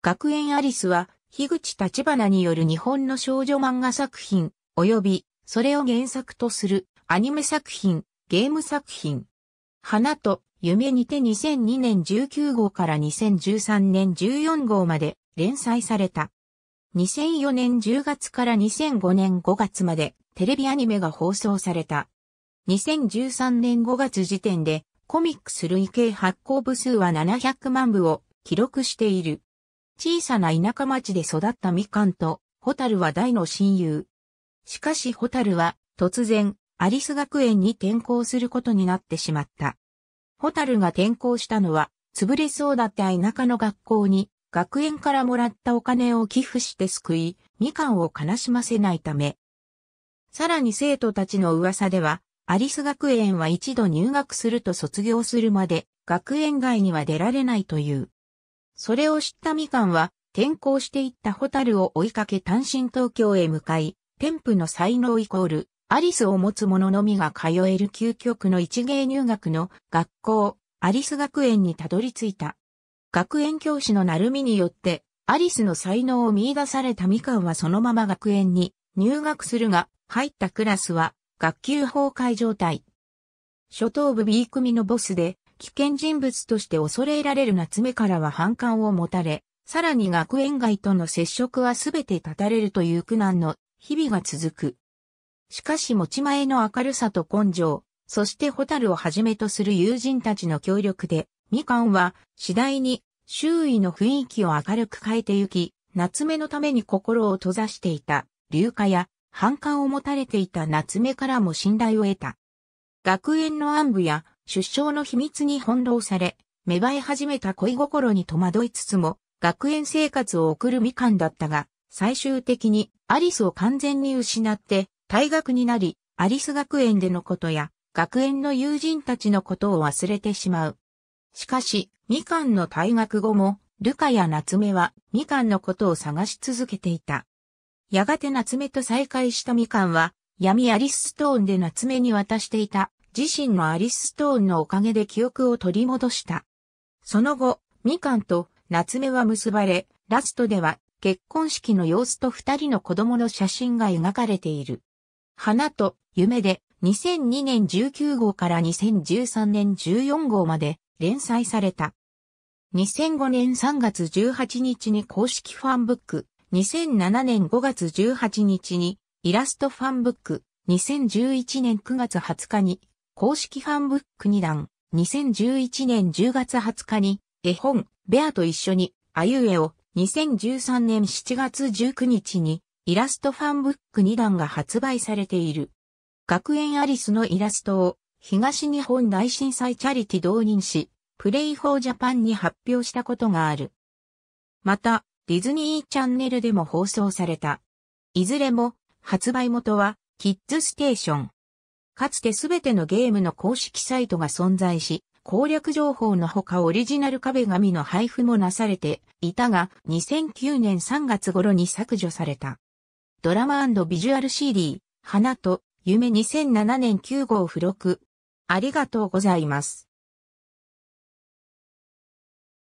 学園アリスは、樋口立花による日本の少女漫画作品、及び、それを原作とするアニメ作品、ゲーム作品。花と夢にて2002年19号から2013年14号まで連載された。2004年10月から2005年5月までテレビアニメが放送された。2013年5月時点でコミックス累計発行部数は700万部を記録している。小さな田舎町で育ったみかんと、ホタルは大の親友。しかしホタルは、突然、アリス学園に転校することになってしまった。ホタルが転校したのは、潰れそうだった田舎の学校に、学園からもらったお金を寄付して救い、みかんを悲しませないため。さらに生徒たちの噂では、アリス学園は一度入学すると卒業するまで、学園外には出られないという。それを知ったみかんは、転校していったホタルを追いかけ単身東京へ向かい、天賦の才能イコール、アリスを持つ者のみが通える究極の一芸入学の学校、アリス学園にたどり着いた。学園教師のなるみによって、アリスの才能を見出されたみかんはそのまま学園に入学するが、入ったクラスは学級崩壊状態。初等部 B 組のボスで、危険人物として恐れられる夏目からは反感を持たれ、さらに学園外との接触はすべて断たれるという苦難の日々が続く。しかし持ち前の明るさと根性、そしてホタルをはじめとする友人たちの協力で、みかんは次第に周囲の雰囲気を明るく変えてゆき、夏目のために心を閉ざしていた、流化や反感を持たれていた夏目からも信頼を得た。学園の暗部や出生の秘密に翻弄され、芽生え始めた恋心に戸惑いつつも、学園生活を送るみかんだったが、最終的にアリスを完全に失って退学になり、アリス学園でのことや学園の友人たちのことを忘れてしまう。しかし、みかんの退学後も、ルカや夏目はみかんのことを探し続けていた。やがて夏目と再会したみかんは、闇アリスストーンで夏目に渡していた自身のアリス・ストーンのおかげで記憶を取り戻した。その後、みかんと夏目は結ばれ、ラストでは結婚式の様子と二人の子供の写真が描かれている。花と夢で2002年19号から2013年14号まで連載された。2005年3月18日に公式ファンブック、2007年5月18日にイラストファンブック、2011年9月20日に公式ファンブック2弾、2011年10月20日に、絵本、ベアと一緒に、あゆえを、2013年7月19日に、イラストファンブック2段が発売されている。学園アリスのイラストを、東日本大震災チャリティ導入し、プレイフォージャパンに発表したことがある。また、ディズニーチャンネルでも放送された。いずれも、発売元は、キッズステーション。かつてすべてのゲームの公式サイトが存在し、攻略情報のほかオリジナル壁紙の配布もなされていたが、2009年3月頃に削除された。ドラマビジュアル CD、花と夢2007年9号付録。ありがとうございます。